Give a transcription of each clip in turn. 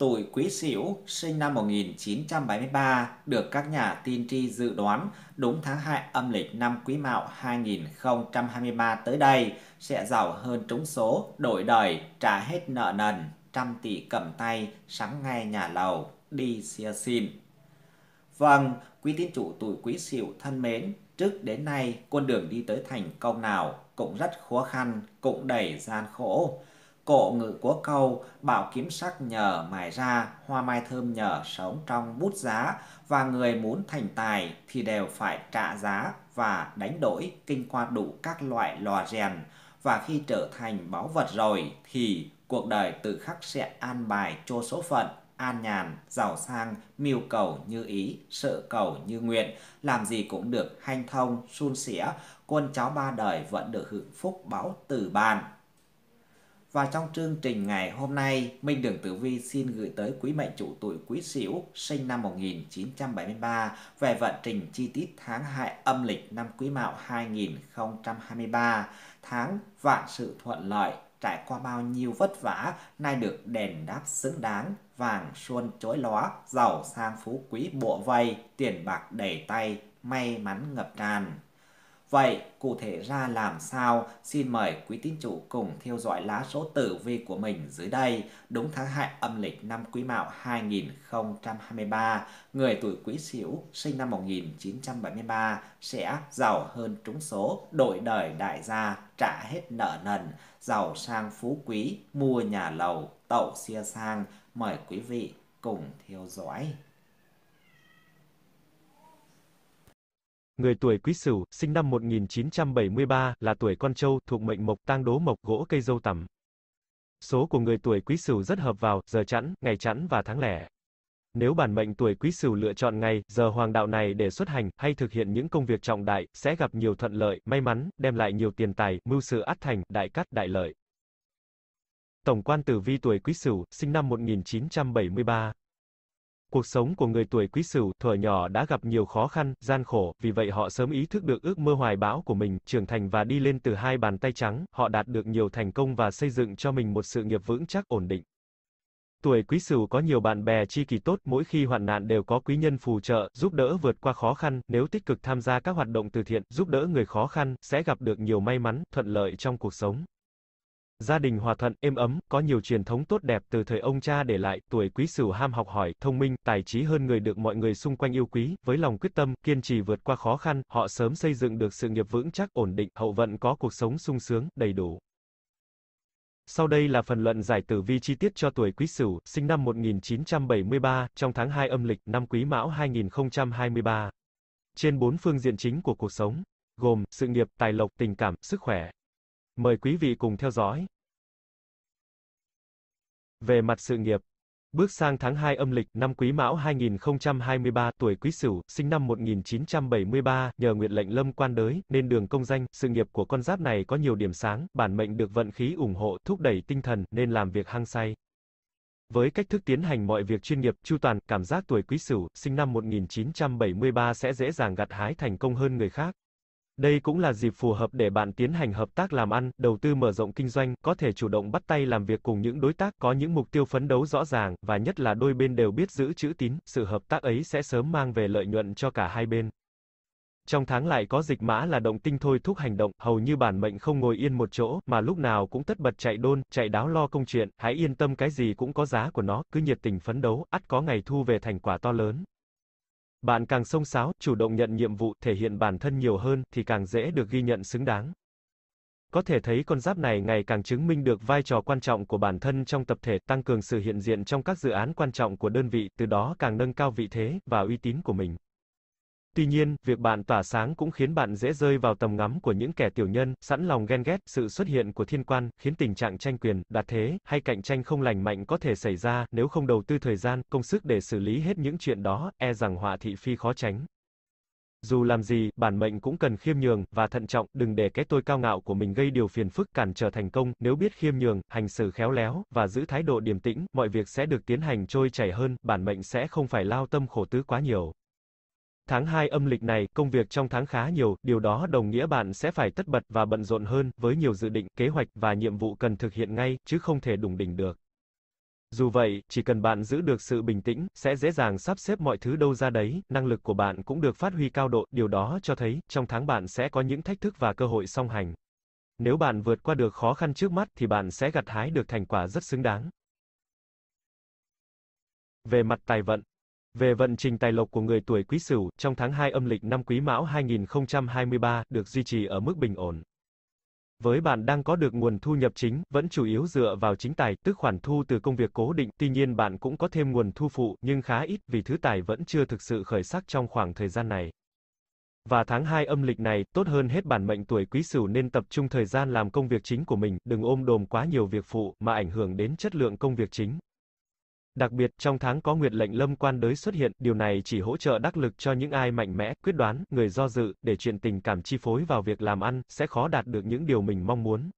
tuổi Quý Sửu sinh năm 1973 được các nhà tiên tri dự đoán đúng tháng 2 âm lịch năm Quý Mão 2023 tới đây sẽ giàu hơn trúng số, đổi đời, trả hết nợ nần, trăm tỷ cầm tay, sáng ngay nhà lầu, đi xia xin. Vâng, quý tín chủ tuổi Quý Sửu thân mến, trước đến nay con đường đi tới thành công nào cũng rất khó khăn, cũng đầy gian khổ. Cổ ngự của câu bảo kiếm sắc nhờ mài ra, hoa mai thơm nhờ sống trong bút giá và người muốn thành tài thì đều phải trả giá và đánh đổi kinh qua đủ các loại lò rèn và khi trở thành báu vật rồi thì cuộc đời tự khắc sẽ an bài cho số phận an nhàn, giàu sang, mưu cầu như ý, sợ cầu như nguyện, làm gì cũng được hanh thông, suôn sẻ, quân cháu ba đời vẫn được hưởng phúc báo từ bàn. Và trong chương trình ngày hôm nay, Minh Đường Tử Vi xin gửi tới quý mệnh chủ tuổi Quý Sửu sinh năm 1973 về vận trình chi tiết tháng hại âm lịch năm Quý Mão 2023, tháng vạn sự thuận lợi, trải qua bao nhiêu vất vả, nay được đền đáp xứng đáng, vàng xuân chối lóa, giàu sang phú quý bộ vây, tiền bạc đầy tay, may mắn ngập tràn. Vậy cụ thể ra làm sao? Xin mời quý tín chủ cùng theo dõi lá số tử vi của mình dưới đây. Đúng tháng 2 âm lịch năm Quý Mão 2023, người tuổi Quý Sửu sinh năm 1973 sẽ giàu hơn trúng số, đổi đời đại gia, trả hết nợ nần, giàu sang phú quý, mua nhà lầu, tậu xia sang. Mời quý vị cùng theo dõi. Người tuổi Quý Sửu, sinh năm 1973, là tuổi con trâu, thuộc mệnh mộc tang đố mộc gỗ cây dâu tằm. Số của người tuổi Quý Sửu rất hợp vào giờ chẵn, ngày chẵn và tháng lẻ. Nếu bản mệnh tuổi Quý Sửu lựa chọn ngày, giờ hoàng đạo này để xuất hành hay thực hiện những công việc trọng đại, sẽ gặp nhiều thuận lợi, may mắn, đem lại nhiều tiền tài, mưu sự ắt thành, đại cát, đại lợi. Tổng quan tử vi tuổi Quý Sửu, sinh năm 1973 Cuộc sống của người tuổi Quý Sửu thuở nhỏ đã gặp nhiều khó khăn, gian khổ, vì vậy họ sớm ý thức được ước mơ hoài bão của mình, trưởng thành và đi lên từ hai bàn tay trắng, họ đạt được nhiều thành công và xây dựng cho mình một sự nghiệp vững chắc ổn định. Tuổi Quý Sửu có nhiều bạn bè tri kỷ tốt, mỗi khi hoạn nạn đều có quý nhân phù trợ, giúp đỡ vượt qua khó khăn, nếu tích cực tham gia các hoạt động từ thiện, giúp đỡ người khó khăn, sẽ gặp được nhiều may mắn, thuận lợi trong cuộc sống. Gia đình hòa thuận, êm ấm, có nhiều truyền thống tốt đẹp từ thời ông cha để lại, tuổi quý sửu ham học hỏi, thông minh, tài trí hơn người được mọi người xung quanh yêu quý, với lòng quyết tâm, kiên trì vượt qua khó khăn, họ sớm xây dựng được sự nghiệp vững chắc, ổn định, hậu vận có cuộc sống sung sướng, đầy đủ. Sau đây là phần luận giải tử vi chi tiết cho tuổi Quý Sửu, sinh năm 1973, trong tháng 2 âm lịch, năm Quý Mão 2023. Trên bốn phương diện chính của cuộc sống, gồm sự nghiệp, tài lộc, tình cảm, sức khỏe. Mời quý vị cùng theo dõi. Về mặt sự nghiệp, bước sang tháng 2 âm lịch năm Quý Mão 2023, tuổi Quý Sửu, sinh năm 1973, nhờ nguyệt lệnh lâm quan đới nên đường công danh, sự nghiệp của con giáp này có nhiều điểm sáng, bản mệnh được vận khí ủng hộ, thúc đẩy tinh thần nên làm việc hăng say. Với cách thức tiến hành mọi việc chuyên nghiệp, chu toàn, cảm giác tuổi Quý Sửu, sinh năm 1973 sẽ dễ dàng gặt hái thành công hơn người khác. Đây cũng là dịp phù hợp để bạn tiến hành hợp tác làm ăn, đầu tư mở rộng kinh doanh, có thể chủ động bắt tay làm việc cùng những đối tác có những mục tiêu phấn đấu rõ ràng, và nhất là đôi bên đều biết giữ chữ tín, sự hợp tác ấy sẽ sớm mang về lợi nhuận cho cả hai bên. Trong tháng lại có dịch mã là động tinh thôi thúc hành động, hầu như bản mệnh không ngồi yên một chỗ, mà lúc nào cũng tất bật chạy đôn, chạy đáo lo công chuyện, hãy yên tâm cái gì cũng có giá của nó, cứ nhiệt tình phấn đấu, ắt có ngày thu về thành quả to lớn. Bạn càng sông sáo, chủ động nhận nhiệm vụ, thể hiện bản thân nhiều hơn, thì càng dễ được ghi nhận xứng đáng. Có thể thấy con giáp này ngày càng chứng minh được vai trò quan trọng của bản thân trong tập thể, tăng cường sự hiện diện trong các dự án quan trọng của đơn vị, từ đó càng nâng cao vị thế và uy tín của mình. Tuy nhiên, việc bạn tỏa sáng cũng khiến bạn dễ rơi vào tầm ngắm của những kẻ tiểu nhân, sẵn lòng ghen ghét, sự xuất hiện của thiên quan, khiến tình trạng tranh quyền, đạt thế, hay cạnh tranh không lành mạnh có thể xảy ra, nếu không đầu tư thời gian, công sức để xử lý hết những chuyện đó, e rằng họa thị phi khó tránh. Dù làm gì, bản mệnh cũng cần khiêm nhường, và thận trọng, đừng để cái tôi cao ngạo của mình gây điều phiền phức cản trở thành công, nếu biết khiêm nhường, hành xử khéo léo, và giữ thái độ điềm tĩnh, mọi việc sẽ được tiến hành trôi chảy hơn, bản mệnh sẽ không phải lao tâm khổ tứ quá nhiều. Tháng 2 âm lịch này, công việc trong tháng khá nhiều, điều đó đồng nghĩa bạn sẽ phải tất bật và bận rộn hơn, với nhiều dự định, kế hoạch và nhiệm vụ cần thực hiện ngay, chứ không thể đủng đỉnh được. Dù vậy, chỉ cần bạn giữ được sự bình tĩnh, sẽ dễ dàng sắp xếp mọi thứ đâu ra đấy, năng lực của bạn cũng được phát huy cao độ, điều đó cho thấy, trong tháng bạn sẽ có những thách thức và cơ hội song hành. Nếu bạn vượt qua được khó khăn trước mắt thì bạn sẽ gặt hái được thành quả rất xứng đáng. Về mặt tài vận, về vận trình tài lộc của người tuổi Quý Sửu, trong tháng 2 âm lịch năm Quý Mão 2023 được duy trì ở mức bình ổn. Với bạn đang có được nguồn thu nhập chính, vẫn chủ yếu dựa vào chính tài, tức khoản thu từ công việc cố định, tuy nhiên bạn cũng có thêm nguồn thu phụ, nhưng khá ít, vì thứ tài vẫn chưa thực sự khởi sắc trong khoảng thời gian này. Và tháng 2 âm lịch này, tốt hơn hết bản mệnh tuổi quý sửu nên tập trung thời gian làm công việc chính của mình, đừng ôm đồm quá nhiều việc phụ, mà ảnh hưởng đến chất lượng công việc chính. Đặc biệt, trong tháng có nguyệt lệnh lâm quan đới xuất hiện, điều này chỉ hỗ trợ đắc lực cho những ai mạnh mẽ, quyết đoán, người do dự, để chuyện tình cảm chi phối vào việc làm ăn, sẽ khó đạt được những điều mình mong muốn.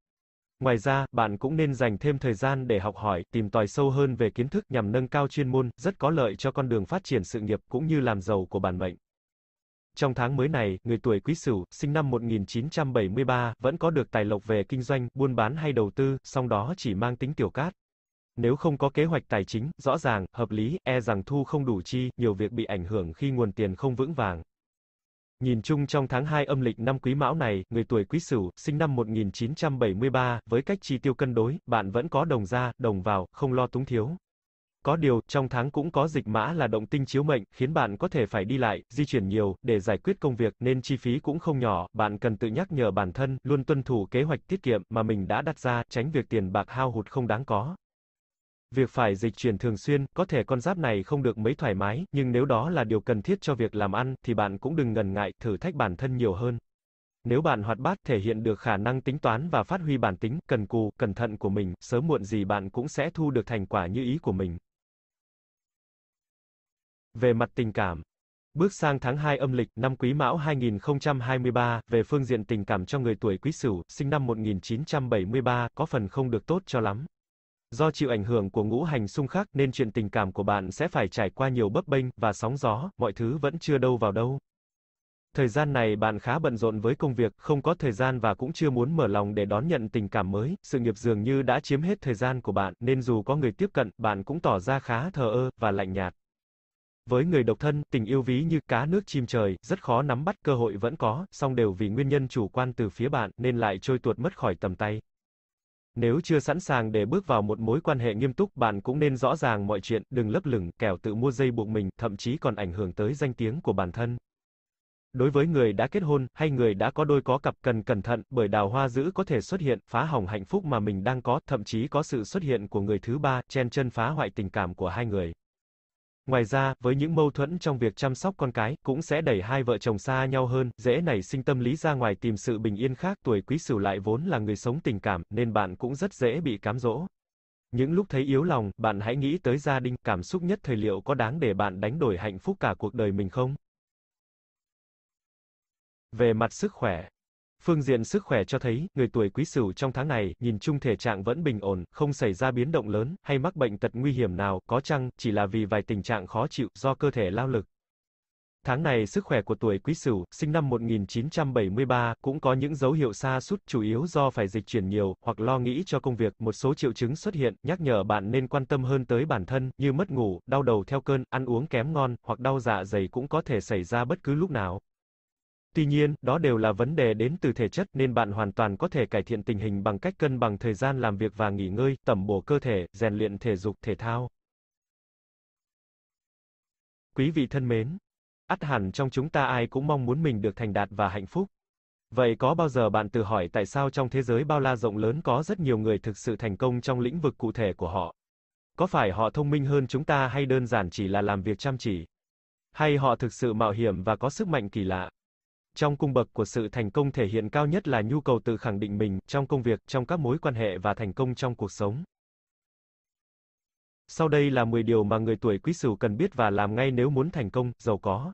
Ngoài ra, bạn cũng nên dành thêm thời gian để học hỏi, tìm tòi sâu hơn về kiến thức nhằm nâng cao chuyên môn, rất có lợi cho con đường phát triển sự nghiệp cũng như làm giàu của bản mệnh. Trong tháng mới này, người tuổi Quý Sửu, sinh năm 1973, vẫn có được tài lộc về kinh doanh, buôn bán hay đầu tư, song đó chỉ mang tính tiểu cát. Nếu không có kế hoạch tài chính, rõ ràng, hợp lý, e rằng thu không đủ chi, nhiều việc bị ảnh hưởng khi nguồn tiền không vững vàng. Nhìn chung trong tháng 2 âm lịch năm Quý Mão này, người tuổi Quý Sửu, sinh năm 1973, với cách chi tiêu cân đối, bạn vẫn có đồng ra, đồng vào, không lo túng thiếu. Có điều, trong tháng cũng có dịch mã là động tinh chiếu mệnh, khiến bạn có thể phải đi lại, di chuyển nhiều, để giải quyết công việc, nên chi phí cũng không nhỏ, bạn cần tự nhắc nhở bản thân, luôn tuân thủ kế hoạch tiết kiệm mà mình đã đặt ra, tránh việc tiền bạc hao hụt không đáng có. Việc phải dịch chuyển thường xuyên, có thể con giáp này không được mấy thoải mái, nhưng nếu đó là điều cần thiết cho việc làm ăn, thì bạn cũng đừng ngần ngại, thử thách bản thân nhiều hơn. Nếu bạn hoạt bát, thể hiện được khả năng tính toán và phát huy bản tính, cần cù, cẩn thận của mình, sớm muộn gì bạn cũng sẽ thu được thành quả như ý của mình. Về mặt tình cảm, Bước sang tháng 2 âm lịch, năm Quý Mão 2023, về phương diện tình cảm cho người tuổi Quý Sửu, sinh năm 1973, có phần không được tốt cho lắm. Do chịu ảnh hưởng của ngũ hành xung khắc nên chuyện tình cảm của bạn sẽ phải trải qua nhiều bấp bênh và sóng gió, mọi thứ vẫn chưa đâu vào đâu. Thời gian này bạn khá bận rộn với công việc, không có thời gian và cũng chưa muốn mở lòng để đón nhận tình cảm mới, sự nghiệp dường như đã chiếm hết thời gian của bạn, nên dù có người tiếp cận, bạn cũng tỏ ra khá thờ ơ và lạnh nhạt. Với người độc thân, tình yêu ví như cá nước chim trời, rất khó nắm bắt, cơ hội vẫn có, song đều vì nguyên nhân chủ quan từ phía bạn nên lại trôi tuột mất khỏi tầm tay. Nếu chưa sẵn sàng để bước vào một mối quan hệ nghiêm túc, bạn cũng nên rõ ràng mọi chuyện, đừng lấp lửng, kẻo tự mua dây buộc mình, thậm chí còn ảnh hưởng tới danh tiếng của bản thân. Đối với người đã kết hôn hay người đã có đôi có cặp cần cẩn thận, bởi đào hoa dữ có thể xuất hiện, phá hỏng hạnh phúc mà mình đang có, thậm chí có sự xuất hiện của người thứ ba, chen chân phá hoại tình cảm của hai người. Ngoài ra, với những mâu thuẫn trong việc chăm sóc con cái, cũng sẽ đẩy hai vợ chồng xa nhau hơn, dễ nảy sinh tâm lý ra ngoài tìm sự bình yên khác, tuổi quý sửu lại vốn là người sống tình cảm, nên bạn cũng rất dễ bị cám dỗ. Những lúc thấy yếu lòng, bạn hãy nghĩ tới gia đình, cảm xúc nhất thời liệu có đáng để bạn đánh đổi hạnh phúc cả cuộc đời mình không? Về mặt sức khỏe Phương diện sức khỏe cho thấy, người tuổi quý sửu trong tháng này, nhìn chung thể trạng vẫn bình ổn, không xảy ra biến động lớn, hay mắc bệnh tật nguy hiểm nào, có chăng, chỉ là vì vài tình trạng khó chịu, do cơ thể lao lực. Tháng này sức khỏe của tuổi Quý Sửu, sinh năm 1973, cũng có những dấu hiệu xa sút chủ yếu do phải dịch chuyển nhiều hoặc lo nghĩ cho công việc, một số triệu chứng xuất hiện, nhắc nhở bạn nên quan tâm hơn tới bản thân, như mất ngủ, đau đầu theo cơn, ăn uống kém ngon, hoặc đau dạ dày cũng có thể xảy ra bất cứ lúc nào. Tuy nhiên, đó đều là vấn đề đến từ thể chất nên bạn hoàn toàn có thể cải thiện tình hình bằng cách cân bằng thời gian làm việc và nghỉ ngơi, tẩm bổ cơ thể, rèn luyện thể dục thể thao. Quý vị thân mến, ắt hẳn trong chúng ta ai cũng mong muốn mình được thành đạt và hạnh phúc. Vậy có bao giờ bạn tự hỏi tại sao trong thế giới bao la rộng lớn có rất nhiều người thực sự thành công trong lĩnh vực cụ thể của họ? Có phải họ thông minh hơn chúng ta hay đơn giản chỉ là làm việc chăm chỉ? Hay họ thực sự mạo hiểm và có sức mạnh kỳ lạ? trong cung bậc của sự thành công thể hiện cao nhất là nhu cầu tự khẳng định mình trong công việc, trong các mối quan hệ và thành công trong cuộc sống. Sau đây là 10 điều mà người tuổi Quý Sửu cần biết và làm ngay nếu muốn thành công, giàu có.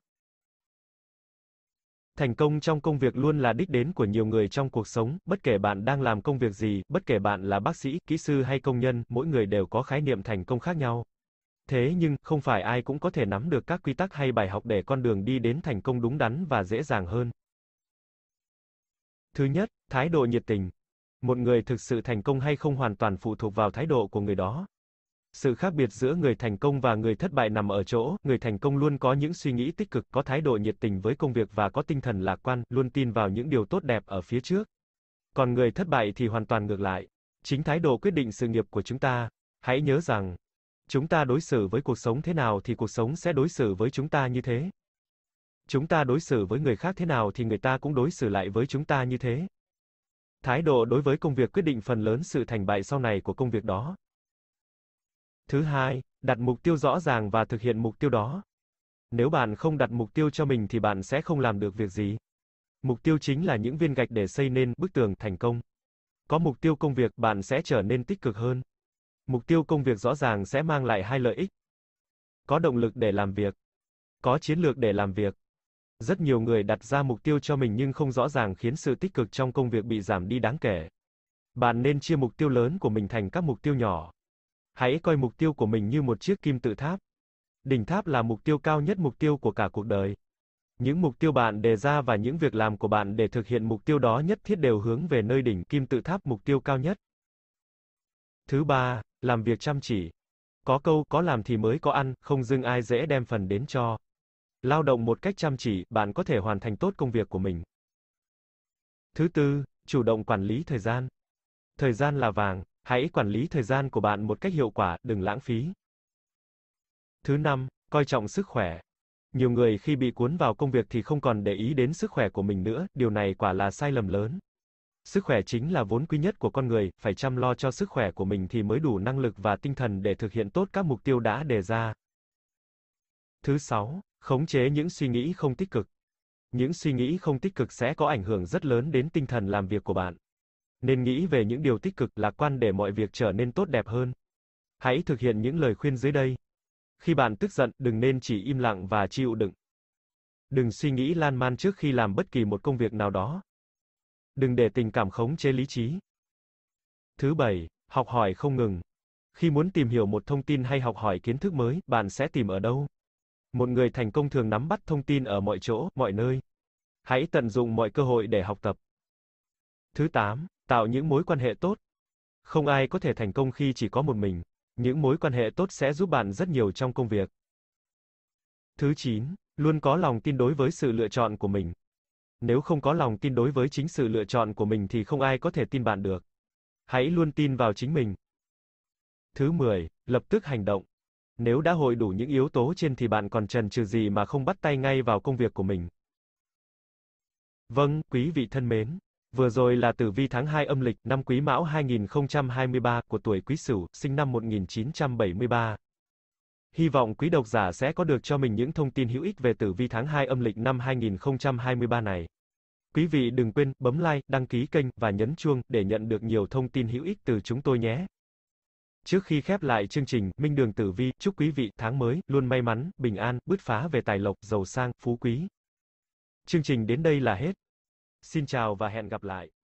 Thành công trong công việc luôn là đích đến của nhiều người trong cuộc sống, bất kể bạn đang làm công việc gì, bất kể bạn là bác sĩ, kỹ sư hay công nhân, mỗi người đều có khái niệm thành công khác nhau. Thế nhưng, không phải ai cũng có thể nắm được các quy tắc hay bài học để con đường đi đến thành công đúng đắn và dễ dàng hơn. Thứ nhất, thái độ nhiệt tình. Một người thực sự thành công hay không hoàn toàn phụ thuộc vào thái độ của người đó. Sự khác biệt giữa người thành công và người thất bại nằm ở chỗ, người thành công luôn có những suy nghĩ tích cực, có thái độ nhiệt tình với công việc và có tinh thần lạc quan, luôn tin vào những điều tốt đẹp ở phía trước. Còn người thất bại thì hoàn toàn ngược lại. Chính thái độ quyết định sự nghiệp của chúng ta. Hãy nhớ rằng, Chúng ta đối xử với cuộc sống thế nào thì cuộc sống sẽ đối xử với chúng ta như thế. Chúng ta đối xử với người khác thế nào thì người ta cũng đối xử lại với chúng ta như thế. Thái độ đối với công việc quyết định phần lớn sự thành bại sau này của công việc đó. Thứ hai, đặt mục tiêu rõ ràng và thực hiện mục tiêu đó. Nếu bạn không đặt mục tiêu cho mình thì bạn sẽ không làm được việc gì. Mục tiêu chính là những viên gạch để xây nên bức tường thành công. Có mục tiêu công việc, bạn sẽ trở nên tích cực hơn. Mục tiêu công việc rõ ràng sẽ mang lại hai lợi ích. Có động lực để làm việc. Có chiến lược để làm việc. Rất nhiều người đặt ra mục tiêu cho mình nhưng không rõ ràng khiến sự tích cực trong công việc bị giảm đi đáng kể. Bạn nên chia mục tiêu lớn của mình thành các mục tiêu nhỏ. Hãy coi mục tiêu của mình như một chiếc kim tự tháp. Đỉnh tháp là mục tiêu cao nhất mục tiêu của cả cuộc đời. Những mục tiêu bạn đề ra và những việc làm của bạn để thực hiện mục tiêu đó nhất thiết đều hướng về nơi đỉnh kim tự tháp mục tiêu cao nhất. Thứ ba, làm việc chăm chỉ. Có câu có làm thì mới có ăn, không dưng ai dễ đem phần đến cho. Lao động một cách chăm chỉ, bạn có thể hoàn thành tốt công việc của mình. Thứ tư, chủ động quản lý thời gian. Thời gian là vàng, hãy quản lý thời gian của bạn một cách hiệu quả, đừng lãng phí. Thứ năm, coi trọng sức khỏe. Nhiều người khi bị cuốn vào công việc thì không còn để ý đến sức khỏe của mình nữa, điều này quả là sai lầm lớn. Sức khỏe chính là vốn quý nhất của con người, phải chăm lo cho sức khỏe của mình thì mới đủ năng lực và tinh thần để thực hiện tốt các mục tiêu đã đề ra. Thứ 6, khống chế những suy nghĩ không tích cực. Những suy nghĩ không tích cực sẽ có ảnh hưởng rất lớn đến tinh thần làm việc của bạn. Nên nghĩ về những điều tích cực, lạc quan để mọi việc trở nên tốt đẹp hơn. Hãy thực hiện những lời khuyên dưới đây. Khi bạn tức giận, đừng nên chỉ im lặng và chịu đựng. Đừng suy nghĩ lan man trước khi làm bất kỳ một công việc nào đó. Đừng để tình cảm khống chế lý trí. Thứ bảy, học hỏi không ngừng. Khi muốn tìm hiểu một thông tin hay học hỏi kiến thức mới, bạn sẽ tìm ở đâu? Một người thành công thường nắm bắt thông tin ở mọi chỗ, mọi nơi. Hãy tận dụng mọi cơ hội để học tập. Thứ tám, tạo những mối quan hệ tốt. Không ai có thể thành công khi chỉ có một mình. Những mối quan hệ tốt sẽ giúp bạn rất nhiều trong công việc. Thứ chín, luôn có lòng tin đối với sự lựa chọn của mình. Nếu không có lòng tin đối với chính sự lựa chọn của mình thì không ai có thể tin bạn được. Hãy luôn tin vào chính mình. Thứ 10, lập tức hành động. Nếu đã hội đủ những yếu tố trên thì bạn còn chần chừ gì mà không bắt tay ngay vào công việc của mình. Vâng, quý vị thân mến, vừa rồi là tử vi tháng 2 âm lịch năm Quý Mão 2023 của tuổi Quý Sửu, sinh năm 1973. Hy vọng quý độc giả sẽ có được cho mình những thông tin hữu ích về tử vi tháng 2 âm lịch năm 2023 này. Quý vị đừng quên bấm like, đăng ký kênh và nhấn chuông để nhận được nhiều thông tin hữu ích từ chúng tôi nhé. Trước khi khép lại chương trình, Minh Đường Tử Vi chúc quý vị tháng mới luôn may mắn, bình an, bứt phá về tài lộc, giàu sang, phú quý. Chương trình đến đây là hết. Xin chào và hẹn gặp lại.